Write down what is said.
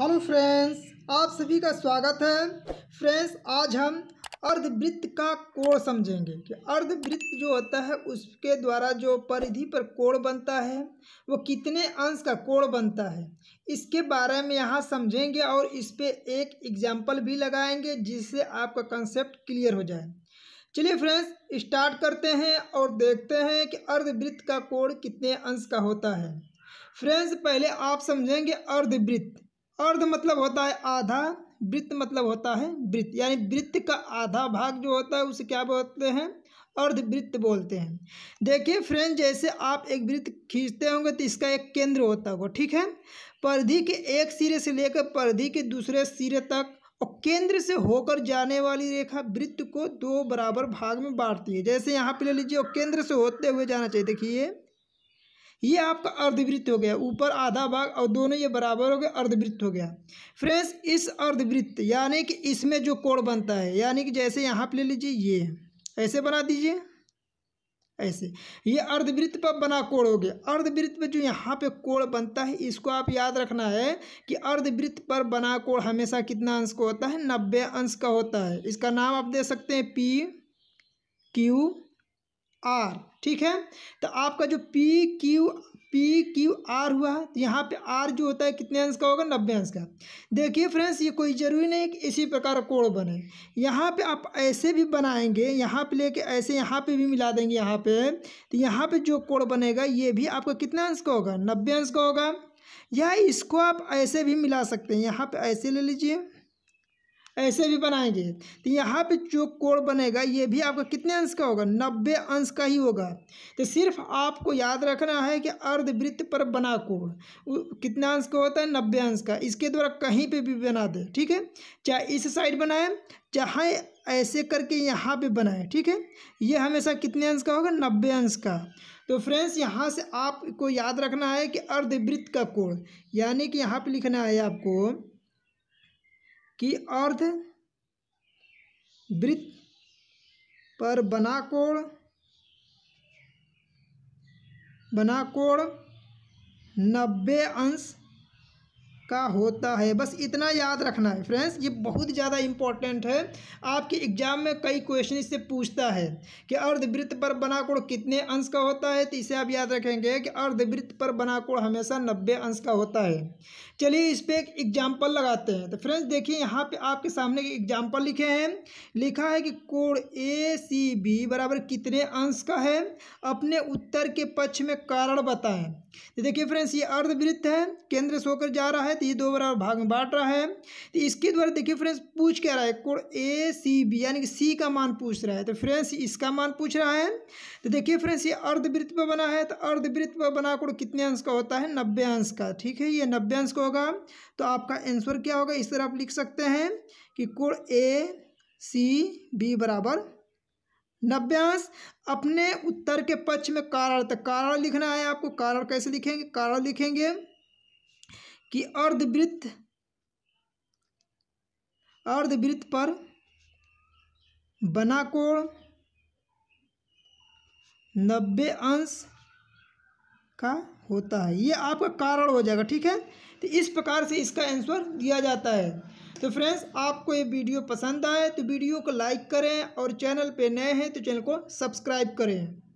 hello friends आप सभी का स्वागत है फ्रेंड्स आज हम अर्धवृत्त का कोण समझेंगे कि अर्धवृत्त जो होता है उसके द्वारा जो परिधि पर कोण बनता है वो कितने अंश का कोण बनता है इसके बारे में यहाँ समझेंगे और इस पर एक एग्जाम्पल भी लगाएंगे जिससे आपका कंसेप्ट क्लियर हो जाए चलिए फ्रेंड्स स्टार्ट करते हैं और देखते हैं कि अर्धवृत्त का कोण कितने अंश का होता है फ्रेंड्स पहले आप समझेंगे अर्धवृत्त अर्ध मतलब होता है आधा वृत्त मतलब होता है वृत्त यानी वृत्त का आधा भाग जो होता है उसे क्या बोलते हैं अर्धवृत्त बोलते हैं देखिए फ्रेंड जैसे आप एक वृत्त खींचते होंगे तो इसका एक केंद्र होता होगा ठीक है परिधि के एक सिरे से लेकर परिधि के दूसरे सिरे तक और केंद्र से होकर जाने वाली रेखा वृत्त को दो बराबर भाग में बांटती है जैसे यहाँ पे ले लीजिए और केंद्र से होते हुए जाना चाहिए देखिए ये आपका अर्धवृत्त हो गया ऊपर आधा भाग और दोनों ये बराबर हो गए अर्धवृत्त हो गया फ्रेंड्स इस अर्धवृत्त यानी कि इसमें जो कोण बनता है यानी कि जैसे यहाँ पर ले लीजिए ये ऐसे बना दीजिए ऐसे ये अर्धवृत्त पर बना कोण हो गया अर्धवृत्त पर जो यहाँ पे कोण बनता है इसको आप याद रखना है कि अर्धवृत्त पर बना कोण हमेशा कितना अंश का होता है नब्बे अंश का होता है इसका नाम आप दे सकते हैं पी क्यू आर ठीक है तो आपका जो P Q P Q R हुआ तो यहाँ पे आर जो होता है कितने अंश का होगा नब्बे अंश का देखिए फ्रेंड्स ये कोई ज़रूरी नहीं कि इसी प्रकार कोण बने यहाँ पे आप ऐसे भी बनाएंगे यहाँ पे लेके ऐसे यहाँ पे भी मिला देंगे यहाँ पे तो यहाँ पे जो कोण बनेगा ये भी आपका कितने अंश का होगा नब्बे अंश का होगा या इसको आप ऐसे भी मिला सकते हैं यहाँ पर ऐसे ले लीजिए ऐसे भी बनाएंगे तो यहाँ पे जो कोण बनेगा ये भी आपका कितने अंश का होगा नब्बे अंश का ही होगा तो सिर्फ आपको याद रखना है कि अर्धवृत्त पर बना कोण कितना अंश का होता है नब्बे अंश का इसके द्वारा कहीं पे भी बना दे ठीक है चाहे इस साइड बनाए चाहे ऐसे करके यहाँ पे बनाए ठीक है ये हमेशा कितने अंश का होगा नब्बे अंश का तो फ्रेंड्स यहाँ से आपको याद रखना है कि अर्धवृत्त का कोण यानी कि यहाँ पर लिखना है आपको कि अर्ध वृत्त पर बना कोण नब्बे अंश का होता है बस इतना याद रखना है फ्रेंड्स ये बहुत ज़्यादा इंपॉर्टेंट है आपके एग्जाम में कई क्वेश्चन इससे पूछता है कि अर्धवृत्त पर बना कोण कितने अंश का होता है तो इसे आप याद रखेंगे कि अर्धवृत्त पर बना कोण हमेशा नब्बे अंश का होता है चलिए इस पर एक एग्जाम्पल लगाते हैं तो फ्रेंड्स देखिए यहाँ पर आपके सामने एक एग्जाम्पल लिखे हैं लिखा है कि कोण ए सी बी बराबर कितने अंश का है अपने उत्तर के पक्ष में कारण बताएं तो देखिए फ्रेंड्स ये अर्धवृत्त है केंद्र से होकर जा रहा है तो ये दो बराबर भाग में बांट रहा है तो इसके द्वारा देखिए फ्रेंड्स पूछ क्या रहा है कोण ए सी बी यानी कि सी का मान पूछ रहा है तो फ्रेंड्स इसका मान पूछ रहा है तो देखिए फ्रेंड्स ये अर्धवृत्त पर बना है तो अर्धवृत्त पर बना कोण कितने अंश का होता है नब्बे अंश का ठीक है ये नब्बे अंश का होगा तो आपका आंसर क्या होगा इस तरह आप लिख सकते हैं कि कोण ए सी बी बराबर नब्यांश अपने उत्तर के पक्ष में कारण तो कारण लिखना है आपको कारण कैसे लिखेंगे कारण लिखेंगे कि अर्धवृत्त अर्धवृत्त पर बना कोण नब्बे अंश का होता है ये आपका कारण हो जाएगा ठीक है तो इस प्रकार से इसका आंसर दिया जाता है तो फ्रेंड्स आपको ये वीडियो पसंद आए तो वीडियो को लाइक करें और चैनल पे नए हैं तो चैनल को सब्सक्राइब करें